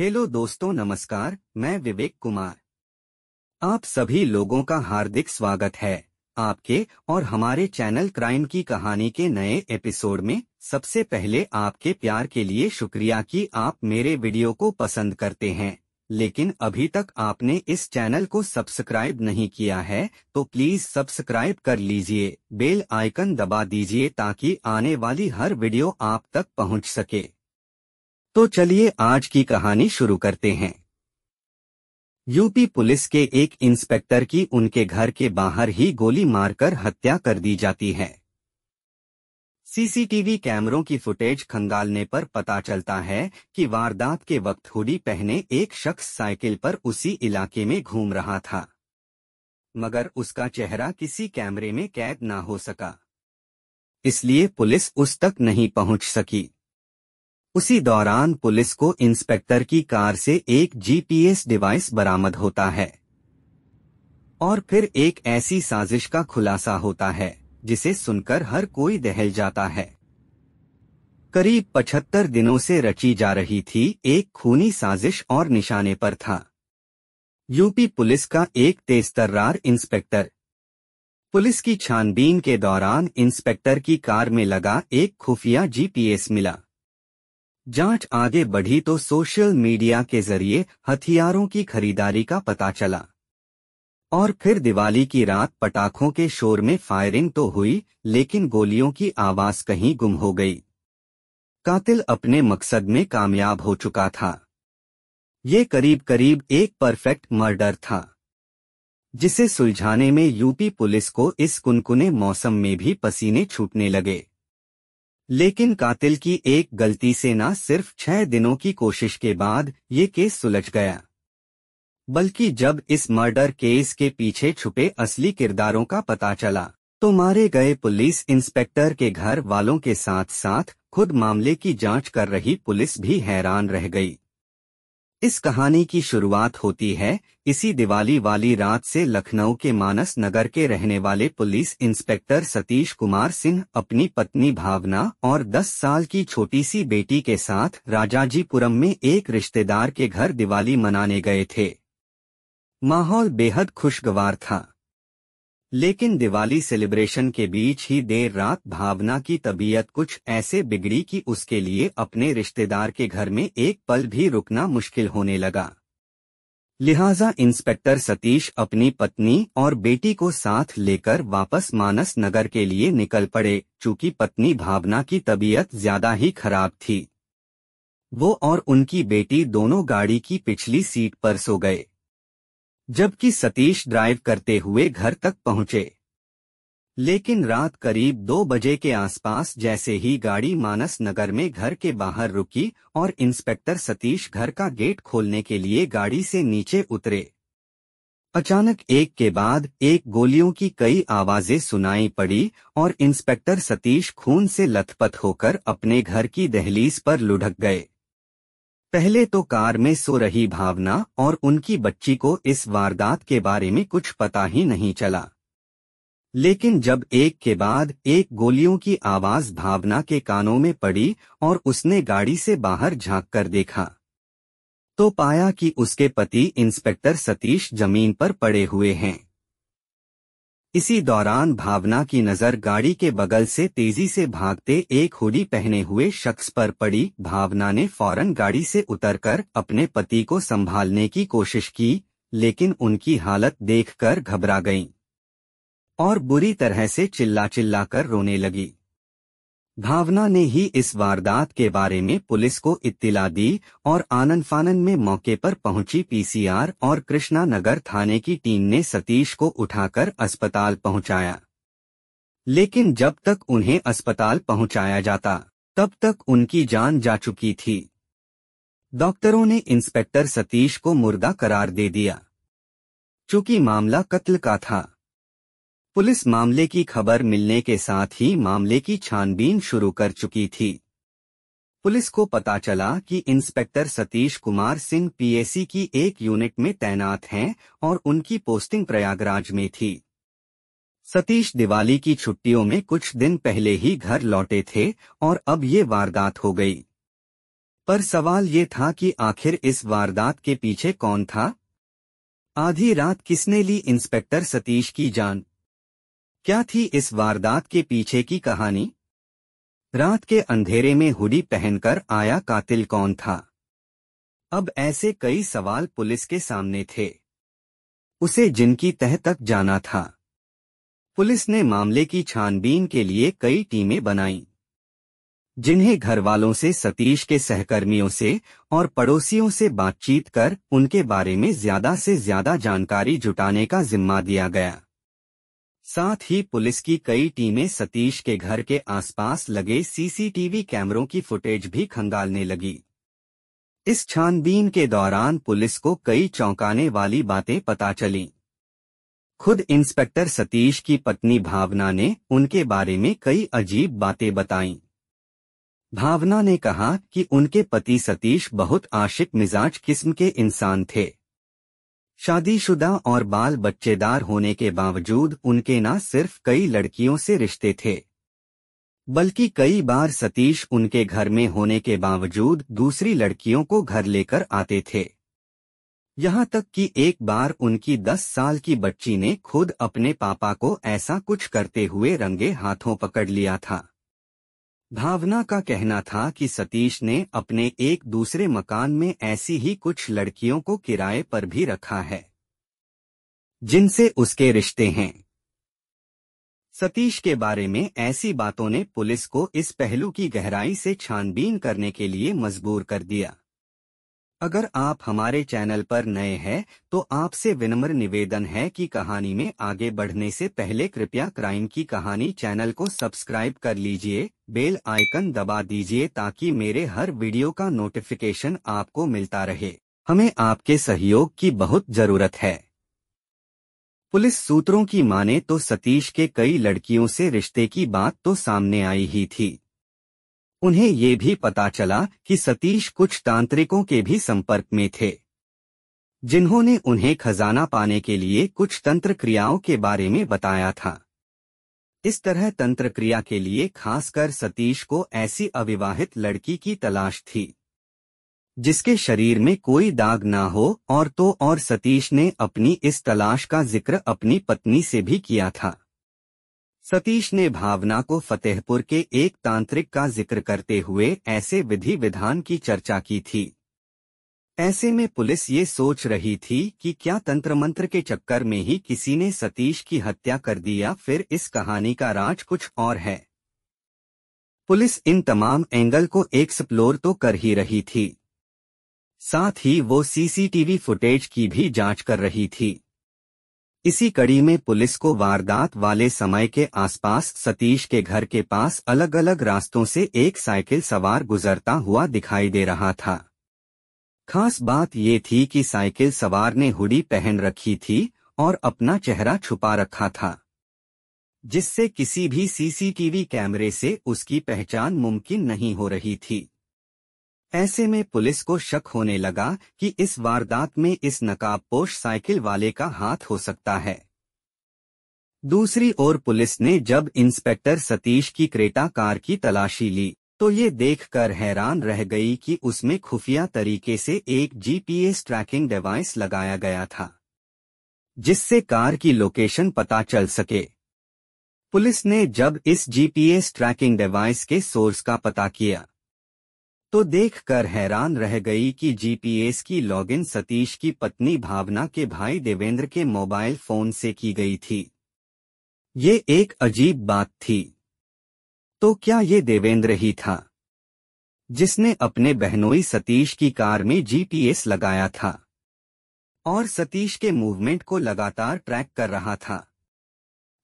Hello दोस्तों नमस्कार मैं विवेक कुमार आप सभी लोगों का हार्दिक स्वागत है आपके और हमारे चैनल क्राइम की कहानी के नए एपिसोड में सबसे पहले आपके प्यार के लिए शुक्रिया कि आप मेरे वीडियो को पसंद करते हैं लेकिन अभी तक आपने इस चैनल को सब्सक्राइब नहीं किया है तो प्लीज सब्सक्राइब कर लीजिए बेल आइकन दबा दीजिए ताकि आने वाली हर वीडियो आप तक पहुंच सके तो चलिए आज की कहानी शुरू करते हैं यूपी पुलिस के एक इंस्पेक्टर की उनके घर के बाहर ही गोली मारकर हत्या कर दी जाती है सीसीटीवी कैमरों की फुटेज खंगालने पर पता चलता है कि वारदात के वक्त हुडी पहने एक शख्स साइकिल पर उसी इलाके में घूम रहा था मगर उसका चेहरा किसी कैमरे में कैद ना हो सका इसलिए पुलिस उस तक नहीं पहुंच सकी उसी दौरान पुलिस को इंस्पेक्टर की कार से एक जीपीएस डिवाइस बरामद होता है और फिर एक ऐसी साजिश का खुलासा होता है जिसे सुनकर हर कोई दहल जाता है करीब पचहत्तर दिनों से रची जा रही थी एक खूनी साजिश और निशाने पर था यूपी पुलिस का एक तेज तर्रार इंस्पेक्टर पुलिस की छानबीन के दौरान इंस्पेक्टर की कार में लगा एक खुफिया जीपीएस मिला जांच आगे बढ़ी तो सोशल मीडिया के जरिए हथियारों की खरीदारी का पता चला और फिर दिवाली की रात पटाखों के शोर में फायरिंग तो हुई लेकिन गोलियों की आवाज कहीं गुम हो गई कातिल अपने मकसद में कामयाब हो चुका था ये करीब करीब एक परफेक्ट मर्डर था जिसे सुलझाने में यूपी पुलिस को इस कुनकुने मौसम में भी पसीने छूटने लगे लेकिन कातिल की एक गलती से न सिर्फ छह दिनों की कोशिश के बाद ये केस सुलझ गया बल्कि जब इस मर्डर केस के पीछे छुपे असली किरदारों का पता चला तो मारे गए पुलिस इंस्पेक्टर के घर वालों के साथ साथ खुद मामले की जांच कर रही पुलिस भी हैरान रह गई इस कहानी की शुरुआत होती है इसी दिवाली वाली रात से लखनऊ के मानस नगर के रहने वाले पुलिस इंस्पेक्टर सतीश कुमार सिंह अपनी पत्नी भावना और 10 साल की छोटी सी बेटी के साथ राजाजीपुरम में एक रिश्तेदार के घर दिवाली मनाने गए थे माहौल बेहद खुशगवार था लेकिन दिवाली सेलिब्रेशन के बीच ही देर रात भावना की तबीयत कुछ ऐसे बिगड़ी कि उसके लिए अपने रिश्तेदार के घर में एक पल भी रुकना मुश्किल होने लगा लिहाजा इंस्पेक्टर सतीश अपनी पत्नी और बेटी को साथ लेकर वापस मानस नगर के लिए निकल पड़े चूंकि पत्नी भावना की तबीयत ज्यादा ही खराब थी वो और उनकी बेटी दोनों गाड़ी की पिछली सीट पर सो गए जबकि सतीश ड्राइव करते हुए घर तक पहुंचे लेकिन रात करीब दो बजे के आसपास जैसे ही गाड़ी मानस नगर में घर के बाहर रुकी और इंस्पेक्टर सतीश घर का गेट खोलने के लिए गाड़ी से नीचे उतरे अचानक एक के बाद एक गोलियों की कई आवाजें सुनाई पड़ी और इंस्पेक्टर सतीश खून से लथपथ होकर अपने घर की दहलीज पर लुढ़क गए पहले तो कार में सो रही भावना और उनकी बच्ची को इस वारदात के बारे में कुछ पता ही नहीं चला लेकिन जब एक के बाद एक गोलियों की आवाज भावना के कानों में पड़ी और उसने गाड़ी से बाहर झांक कर देखा तो पाया कि उसके पति इंस्पेक्टर सतीश जमीन पर पड़े हुए हैं इसी दौरान भावना की नजर गाड़ी के बगल से तेजी से भागते एक हुडी पहने हुए शख्स पर पड़ी भावना ने फौरन गाड़ी से उतरकर अपने पति को संभालने की कोशिश की लेकिन उनकी हालत देखकर घबरा गईं और बुरी तरह से चिल्ला चिल्ला कर रोने लगी भावना ने ही इस वारदात के बारे में पुलिस को इत्तिला दी और आनन फानन में मौके पर पहुंची पीसीआर और कृष्णा नगर थाने की टीम ने सतीश को उठाकर अस्पताल पहुंचाया लेकिन जब तक उन्हें अस्पताल पहुंचाया जाता तब तक उनकी जान जा चुकी थी डॉक्टरों ने इंस्पेक्टर सतीश को मुर्दा करार दे दिया चूंकि मामला कत्ल का था पुलिस मामले की खबर मिलने के साथ ही मामले की छानबीन शुरू कर चुकी थी पुलिस को पता चला कि इंस्पेक्टर सतीश कुमार सिंह पीएसी की एक यूनिट में तैनात हैं और उनकी पोस्टिंग प्रयागराज में थी सतीश दिवाली की छुट्टियों में कुछ दिन पहले ही घर लौटे थे और अब ये वारदात हो गई पर सवाल ये था कि आखिर इस वारदात के पीछे कौन था आधी रात किसने ली इंस्पेक्टर सतीश की जान क्या थी इस वारदात के पीछे की कहानी रात के अंधेरे में हुडी पहनकर आया कातिल कौन था अब ऐसे कई सवाल पुलिस के सामने थे उसे जिनकी तह तक जाना था पुलिस ने मामले की छानबीन के लिए कई टीमें बनाई जिन्हें घर वालों से सतीश के सहकर्मियों से और पड़ोसियों से बातचीत कर उनके बारे में ज्यादा से ज्यादा जानकारी जुटाने का जिम्मा दिया गया साथ ही पुलिस की कई टीमें सतीश के घर के आसपास लगे सीसीटीवी कैमरों की फुटेज भी खंगालने लगी इस छानबीन के दौरान पुलिस को कई चौंकाने वाली बातें पता चली खुद इंस्पेक्टर सतीश की पत्नी भावना ने उनके बारे में कई अजीब बातें बताईं। भावना ने कहा कि उनके पति सतीश बहुत आशिक मिजाज किस्म के इंसान थे शादीशुदा और बाल बच्चेदार होने के बावजूद उनके न सिर्फ कई लड़कियों से रिश्ते थे बल्कि कई बार सतीश उनके घर में होने के बावजूद दूसरी लड़कियों को घर लेकर आते थे यहाँ तक कि एक बार उनकी दस साल की बच्ची ने खुद अपने पापा को ऐसा कुछ करते हुए रंगे हाथों पकड़ लिया था भावना का कहना था कि सतीश ने अपने एक दूसरे मकान में ऐसी ही कुछ लड़कियों को किराए पर भी रखा है जिनसे उसके रिश्ते हैं सतीश के बारे में ऐसी बातों ने पुलिस को इस पहलू की गहराई से छानबीन करने के लिए मजबूर कर दिया अगर आप हमारे चैनल पर नए हैं तो आपसे विनम्र निवेदन है कि कहानी में आगे बढ़ने से पहले कृपया क्राइम की कहानी चैनल को सब्सक्राइब कर लीजिए बेल आइकन दबा दीजिए ताकि मेरे हर वीडियो का नोटिफिकेशन आपको मिलता रहे हमें आपके सहयोग की बहुत जरूरत है पुलिस सूत्रों की माने तो सतीश के कई लड़कियों से रिश्ते की बात तो सामने आई ही थी उन्हें ये भी पता चला कि सतीश कुछ तांत्रिकों के भी संपर्क में थे जिन्होंने उन्हें खजाना पाने के लिए कुछ तंत्र क्रियाओं के बारे में बताया था इस तरह तंत्र क्रिया के लिए खासकर सतीश को ऐसी अविवाहित लड़की की तलाश थी जिसके शरीर में कोई दाग ना हो और तो और सतीश ने अपनी इस तलाश का जिक्र अपनी पत्नी से भी किया था सतीश ने भावना को फतेहपुर के एक तांत्रिक का जिक्र करते हुए ऐसे विधि विधान की चर्चा की थी ऐसे में पुलिस ये सोच रही थी कि क्या तंत्र मंत्र के चक्कर में ही किसी ने सतीश की हत्या कर दिया फिर इस कहानी का राज कुछ और है पुलिस इन तमाम एंगल को एक्सप्लोर तो कर ही रही थी साथ ही वो सीसीटीवी फुटेज की भी जांच कर रही थी इसी कड़ी में पुलिस को वारदात वाले समय के आसपास सतीश के घर के पास अलग अलग रास्तों से एक साइकिल सवार गुजरता हुआ दिखाई दे रहा था खास बात ये थी कि साइकिल सवार ने हुडी पहन रखी थी और अपना चेहरा छुपा रखा था जिससे किसी भी सीसीटीवी कैमरे से उसकी पहचान मुमकिन नहीं हो रही थी ऐसे में पुलिस को शक होने लगा कि इस वारदात में इस नकाबपोश साइकिल वाले का हाथ हो सकता है दूसरी ओर पुलिस ने जब इंस्पेक्टर सतीश की क्रेटा कार की तलाशी ली तो ये देखकर हैरान रह गई कि उसमें खुफिया तरीके से एक जीपीएस ट्रैकिंग डिवाइस लगाया गया था जिससे कार की लोकेशन पता चल सके पुलिस ने जब इस जीपीएस ट्रैकिंग डिवाइस के सोर्स का पता किया तो देखकर हैरान रह गई कि जीपीएस की लॉगिन सतीश की पत्नी भावना के भाई देवेंद्र के मोबाइल फोन से की गई थी ये एक अजीब बात थी तो क्या ये देवेंद्र ही था जिसने अपने बहनोई सतीश की कार में जीपीएस लगाया था और सतीश के मूवमेंट को लगातार ट्रैक कर रहा था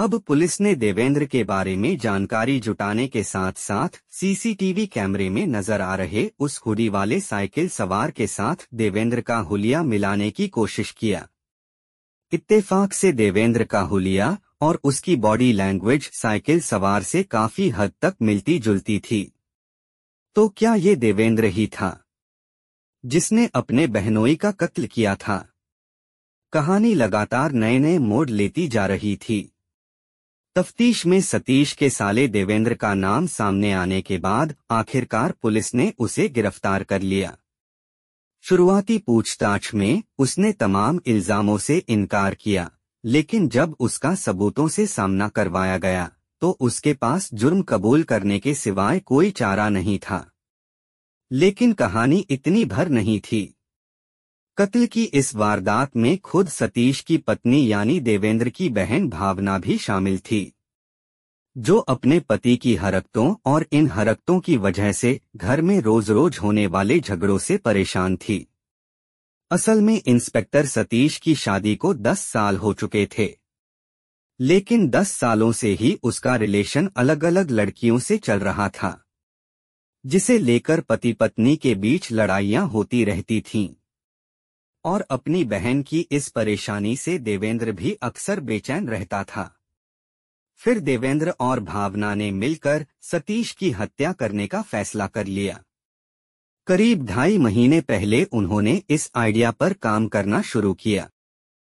अब पुलिस ने देवेंद्र के बारे में जानकारी जुटाने के साथ साथ सीसीटीवी कैमरे में नजर आ रहे उस हुडी वाले साइकिल सवार के साथ देवेंद्र का हुलिया मिलाने की कोशिश किया इत्तेफाक से देवेंद्र का हुलिया और उसकी बॉडी लैंग्वेज साइकिल सवार से काफी हद तक मिलती जुलती थी तो क्या ये देवेंद्र ही था जिसने अपने बहनोई का कत्ल किया था कहानी लगातार नए नए मोड़ लेती जा रही थी तफ्तीश में सतीश के साले देवेंद्र का नाम सामने आने के बाद आखिरकार पुलिस ने उसे गिरफ्तार कर लिया शुरुआती पूछताछ में उसने तमाम इल्जामों से इनकार किया लेकिन जब उसका सबूतों से सामना करवाया गया तो उसके पास जुर्म कबूल करने के सिवाय कोई चारा नहीं था लेकिन कहानी इतनी भर नहीं थी कत्ल की इस वारदात में खुद सतीश की पत्नी यानी देवेंद्र की बहन भावना भी शामिल थी जो अपने पति की हरकतों और इन हरकतों की वजह से घर में रोज रोज होने वाले झगड़ों से परेशान थी असल में इंस्पेक्टर सतीश की शादी को 10 साल हो चुके थे लेकिन 10 सालों से ही उसका रिलेशन अलग अलग लड़कियों से चल रहा था जिसे लेकर पति पत्नी के बीच लड़ाइयां होती रहती थीं। और अपनी बहन की इस परेशानी से देवेंद्र भी अक्सर बेचैन रहता था फिर देवेंद्र और भावना ने मिलकर सतीश की हत्या करने का फैसला कर लिया करीब ढाई महीने पहले उन्होंने इस आइडिया पर काम करना शुरू किया